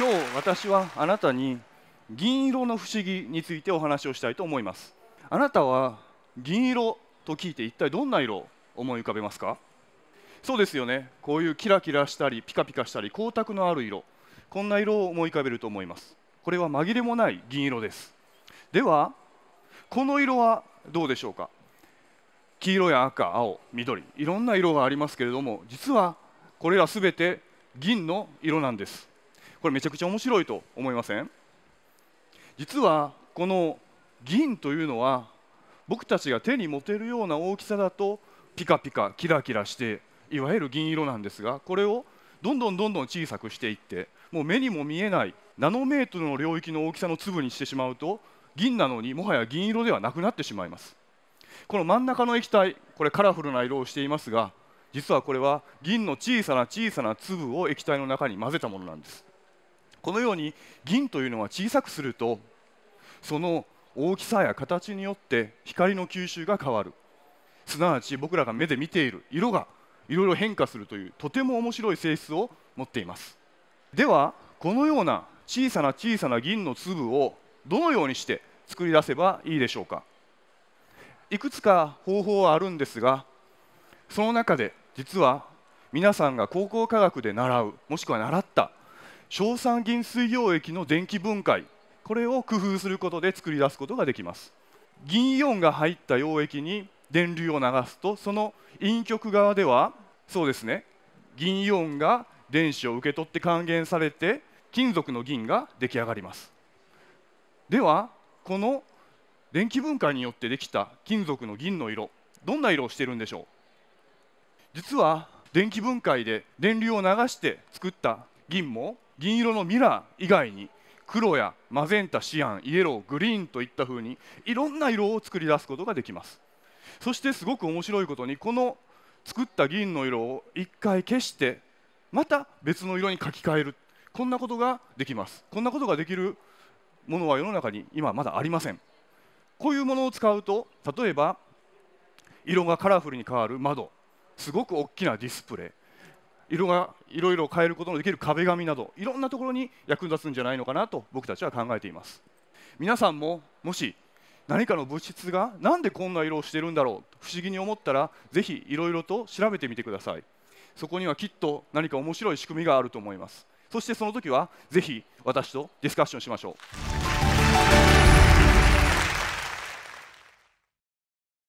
今日私はあなたに銀色の不思議についてお話をしたいと思いますあなたは銀色と聞いて一体どんな色を思い浮かべますかそうですよねこういうキラキラしたりピカピカしたり光沢のある色こんな色を思い浮かべると思いますこれは紛れもない銀色ですではこの色はどうでしょうか黄色や赤青緑いろんな色がありますけれども実はこれらすべて銀の色なんですこれめちゃくちゃ面白いと思いません実はこの銀というのは僕たちが手に持てるような大きさだとピカピカキラキラしていわゆる銀色なんですがこれをどんどんどんどん小さくしていってもう目にも見えないナノメートルの領域の大きさの粒にしてしまうと銀なのにもはや銀色ではなくなってしまいますこの真ん中の液体これカラフルな色をしていますが実はこれは銀の小さな小さな粒を液体の中に混ぜたものなんですこのように銀というのは小さくするとその大きさや形によって光の吸収が変わるすなわち僕らが目で見ている色がいろいろ変化するというとても面白い性質を持っていますではこのような小さな小さな銀の粒をどのようにして作り出せばいいでしょうかいくつか方法はあるんですがその中で実は皆さんが高校科学で習うもしくは習った硝酸銀水溶液の電気分解これを工夫することで作り出すことができます銀イオンが入った溶液に電流を流すとその陰極側ではそうですね銀イオンが電子を受け取って還元されて金属の銀が出来上がりますではこの電気分解によってできた金属の銀の色どんな色をしてるんでしょう実は電気分解で電流を流して作った銀も銀色のミラー以外に黒やマゼンタシアンイエローグリーンといったふうにいろんな色を作り出すことができますそしてすごく面白いことにこの作った銀の色を1回消してまた別の色に書き換えるこんなことができますこんなことができるものは世の中に今まだありませんこういうものを使うと例えば色がカラフルに変わる窓すごく大きなディスプレイ色がいろいろ変えることのできる壁紙などいろんなところに役立つんじゃないのかなと僕たちは考えています皆さんももし何かの物質が何でこんな色をしてるんだろう不思議に思ったらぜひいろいろと調べてみてくださいそこにはきっと何か面白い仕組みがあると思いますそしてその時はぜひ私とディスカッションしましょう